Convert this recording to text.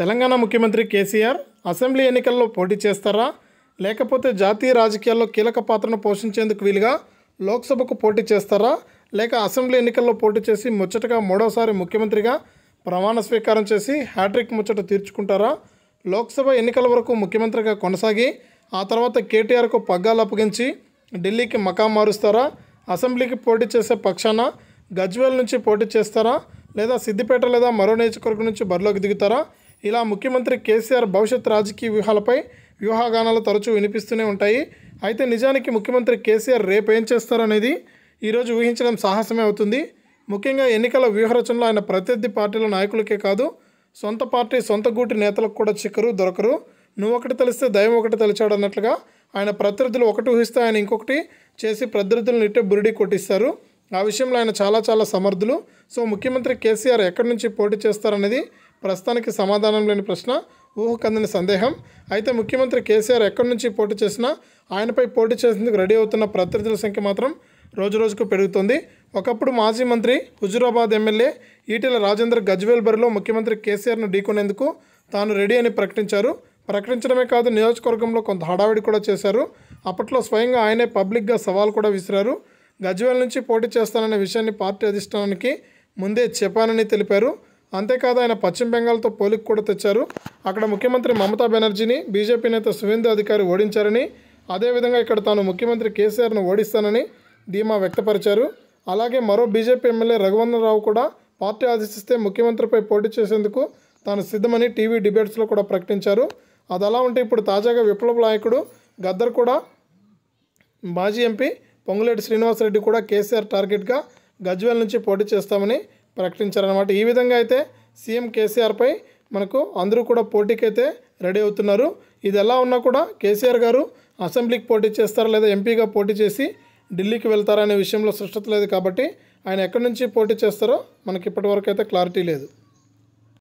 తెలంగాణ ముఖ్యమంత్రి కేసీఆర్ అసెంబ్లీ ఎన్నికల్లో పోటీ చేస్తారా లేకపోతే జాతీయ రాజకీయాల్లో కీలక పాత్రను పోషించేందుకు వీలుగా లోక్సభకు పోటీ చేస్తారా లేక అసెంబ్లీ ఎన్నికల్లో పోటీ చేసి ముచ్చటగా మూడోసారి ముఖ్యమంత్రిగా ప్రమాణ స్వీకారం చేసి హ్యాట్రిక్ ముచ్చట తీర్చుకుంటారా లోక్సభ ఎన్నికల వరకు ముఖ్యమంత్రిగా కొనసాగి ఆ తర్వాత కేటీఆర్కు పగ్గాలు అప్పగించి ఢిల్లీకి మకాం మారుస్తారా అసెంబ్లీకి పోటీ చేసే పక్షాన గజ్వేల్ నుంచి పోటీ చేస్తారా లేదా సిద్దిపేట లేదా మరో నియోజకవర్గం నుంచి బరిలోకి దిగుతారా ఇలా ముఖ్యమంత్రి కేసీఆర్ భవిష్యత్ రాజకీయ వ్యూహాలపై వ్యూహాగానాలు తరచూ వినిపిస్తూనే ఉంటాయి అయితే నిజానికి ముఖ్యమంత్రి కేసీఆర్ రేపు ఏం చేస్తారనేది ఈరోజు ఊహించడం సాహసమే అవుతుంది ముఖ్యంగా ఎన్నికల వ్యూహరచనలో ఆయన ప్రత్యర్థి పార్టీల నాయకులకే కాదు సొంత పార్టీ సొంత గూటి నేతలకు కూడా చిక్కరు దొరకరు నువ్వు ఒకటి తెలిస్తే దయం ఒకటి తెలిచాడు అన్నట్లుగా ఆయన ప్రత్యర్థులు ఒకటి ఊహిస్తే ఆయన ఇంకొకటి చేసి ప్రత్యర్థులను ఇట్టే బురిడి కొట్టిస్తారు ఆ విషయంలో ఆయన చాలా చాలా సమర్థులు సో ముఖ్యమంత్రి కేసీఆర్ ఎక్కడి నుంచి పోటీ చేస్తారనేది ప్రస్తుతానికి సమాధానం లేని ప్రశ్న ఊహకందని సందేహం అయితే ముఖ్యమంత్రి కేసీఆర్ ఎక్కడి నుంచి పోటీ చేసినా ఆయనపై పోటీ చేసేందుకు రెడీ అవుతున్న ప్రత్యర్థుల సంఖ్య మాత్రం రోజు రోజుకు పెరుగుతుంది ఒకప్పుడు మాజీ మంత్రి హుజురాబాద్ ఎమ్మెల్యే ఈటెల రాజేందర్ గజ్వేల్ బరిలో ముఖ్యమంత్రి కేసీఆర్ను ఢీకొనేందుకు తాను రెడీ అని ప్రకటించారు ప్రకటించడమే కాదు నియోజకవర్గంలో కొంత హడావిడి కూడా చేశారు అప్పట్లో స్వయంగా ఆయనే పబ్లిక్గా సవాల్ కూడా విసిరారు గజ్వేల్ నుంచి పోటీ చేస్తాననే విషయాన్ని పార్టీ అధిష్టానానికి ముందే చెప్పానని తెలిపారు అంతేకాదు ఆయన పశ్చిమ బెంగాల్తో పోలిక కూడా తెచ్చారు అక్కడ ముఖ్యమంత్రి మమతా బెనర్జీని బీజేపీ నేత సువేందు అధికారి ఓడించారని అదేవిధంగా ఇక్కడ తాను ముఖ్యమంత్రి కేసీఆర్ను ఓడిస్తానని ధీమా వ్యక్తపరిచారు అలాగే మరో బీజేపీ ఎమ్మెల్యే రఘువందనరావు కూడా పార్టీ ఆదేశిస్తే ముఖ్యమంత్రిపై పోటీ చేసేందుకు తాను సిద్ధమని టీవీ డిబేట్స్లో కూడా ప్రకటించారు అది అలా ఉంటే ఇప్పుడు తాజాగా విప్లవ నాయకుడు గద్దర్ కూడా మాజీ ఎంపీ పొంగులేటి శ్రీనివాసరెడ్డి కూడా కేసీఆర్ టార్గెట్గా గజ్వేల్ నుంచి పోటీ చేస్తామని ప్రకటించారనమాట ఈ విధంగా అయితే సీఎం కేసీఆర్పై మనకు అందరూ కూడా పోటీకైతే రెడీ అవుతున్నారు ఇది ఎలా ఉన్నా కూడా కేసీఆర్ గారు అసెంబ్లీకి పోటీ చేస్తారా లేదా ఎంపీగా పోటీ చేసి ఢిల్లీకి వెళ్తారా అనే విషయంలో స్పష్టత లేదు కాబట్టి ఆయన ఎక్కడి నుంచి పోటీ చేస్తారో మనకి ఇప్పటివరకు అయితే క్లారిటీ లేదు